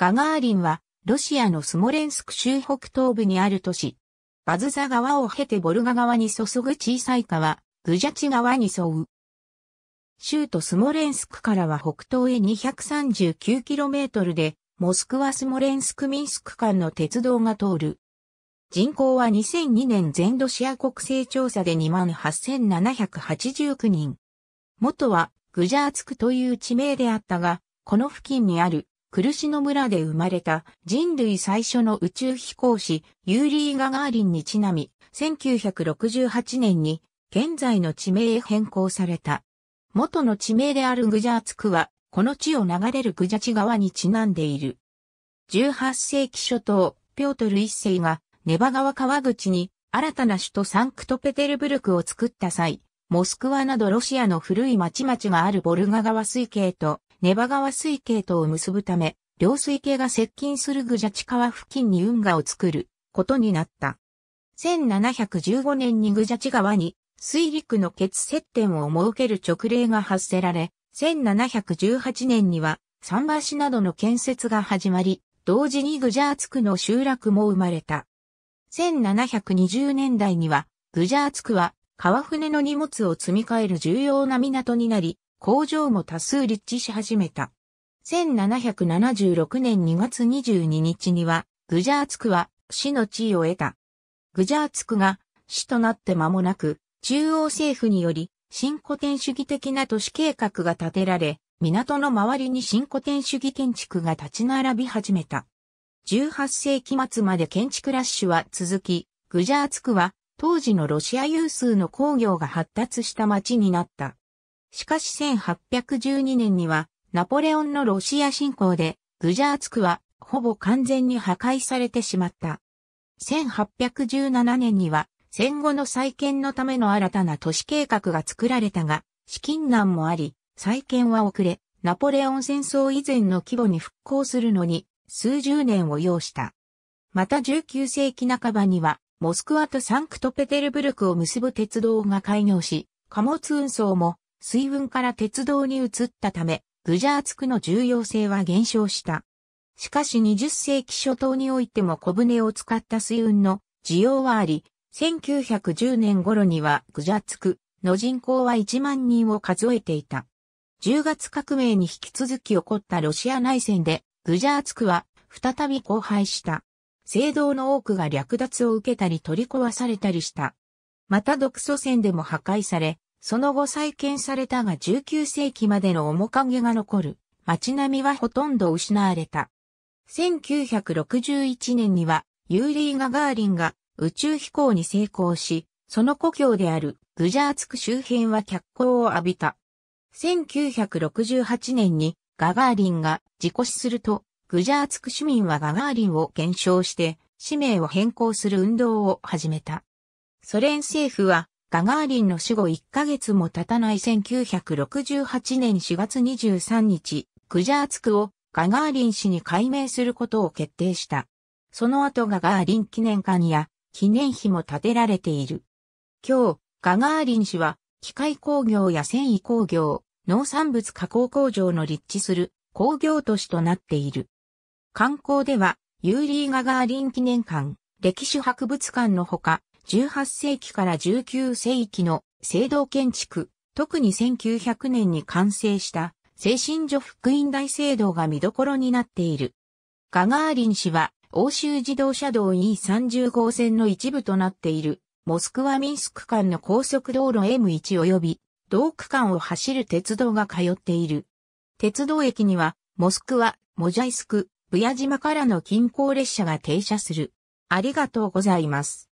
ガガーリンは、ロシアのスモレンスク州北東部にある都市。バズザ川を経てボルガ川に注ぐ小さい川、グジャチ川に沿う。州都スモレンスクからは北東へ 239km で、モスクワスモレンスクミンスク間の鉄道が通る。人口は2002年全ロシア国勢調査で28,789人。元はグジャーツクという地名であったが、この付近にある苦しの村で生まれた人類最初の宇宙飛行士ユーリー・ガガーリンにちなみ、1968年に現在の地名へ変更された。元の地名であるグジャーツクは、この地を流れるグジャチ川にちなんでいる。18世紀初頭、ピョートル一世がネバ川川口に新たな首都サンクトペテルブルクを作った際、モスクワなどロシアの古い町々があるボルガ川水系とネバ川水系とを結ぶため、両水系が接近するグジャチ川付近に運河を作ることになった。1715年にグジャチ川に水陸の決接点を設ける直令が発せられ、1718年には桟橋などの建設が始まり、同時にグジャーツ区の集落も生まれた。1720年代には、グジャーツ区は川船の荷物を積み替える重要な港になり、工場も多数立地し始めた。1776年2月22日には、グジャーツクは市の地位を得た。グジャーツクが市となって間もなく、中央政府により、新古典主義的な都市計画が立てられ、港の周りに新古典主義建築が立ち並び始めた。18世紀末まで建築ラッシュは続き、グジャーツクは当時のロシア有数の工業が発達した町になった。しかし1812年には、ナポレオンのロシア侵攻で、グジャーツクは、ほぼ完全に破壊されてしまった。1817年には、戦後の再建のための新たな都市計画が作られたが、資金難もあり、再建は遅れ、ナポレオン戦争以前の規模に復興するのに、数十年を要した。また19世紀半ばには、モスクワとサンクトペテルブルクを結ぶ鉄道が開業し、貨物運送も水運から鉄道に移ったため、グジャーツクの重要性は減少した。しかし20世紀初頭においても小舟を使った水運の需要はあり、1910年頃にはグジャーツクの人口は1万人を数えていた。10月革命に引き続き起こったロシア内戦で、グジャーツクは再び荒廃した。聖堂の多くが略奪を受けたり取り壊されたりした。また独ソ戦でも破壊され、その後再建されたが19世紀までの面影が残る街並みはほとんど失われた。1961年にはユーリー・ガガーリンが宇宙飛行に成功し、その故郷であるグジャーツク周辺は脚光を浴びた。1968年にガガーリンが事故死すると、グジャーツク市民はガガーリンを減少して、氏名を変更する運動を始めた。ソ連政府はガガーリンの死後1ヶ月も経たない1968年4月23日、クジャーツクをガガーリン氏に改名することを決定した。その後ガガーリン記念館や記念碑も建てられている。今日、ガガーリン氏は機械工業や繊維工業、農産物加工工場の立地する工業都市となっている。観光では、ユーリー・ガガーリン記念館、歴史博物館のほか、18世紀から19世紀の聖堂建築、特に1900年に完成した精神所福音大聖堂が見どころになっている。ガガーリン氏は欧州自動車道 E30 号線の一部となっているモスクワ・ミンスク間の高速道路 M1 及び同区間を走る鉄道が通っている。鉄道駅にはモスクワ、モジャイスク、ブヤ島からの近郊列車が停車する。ありがとうございます。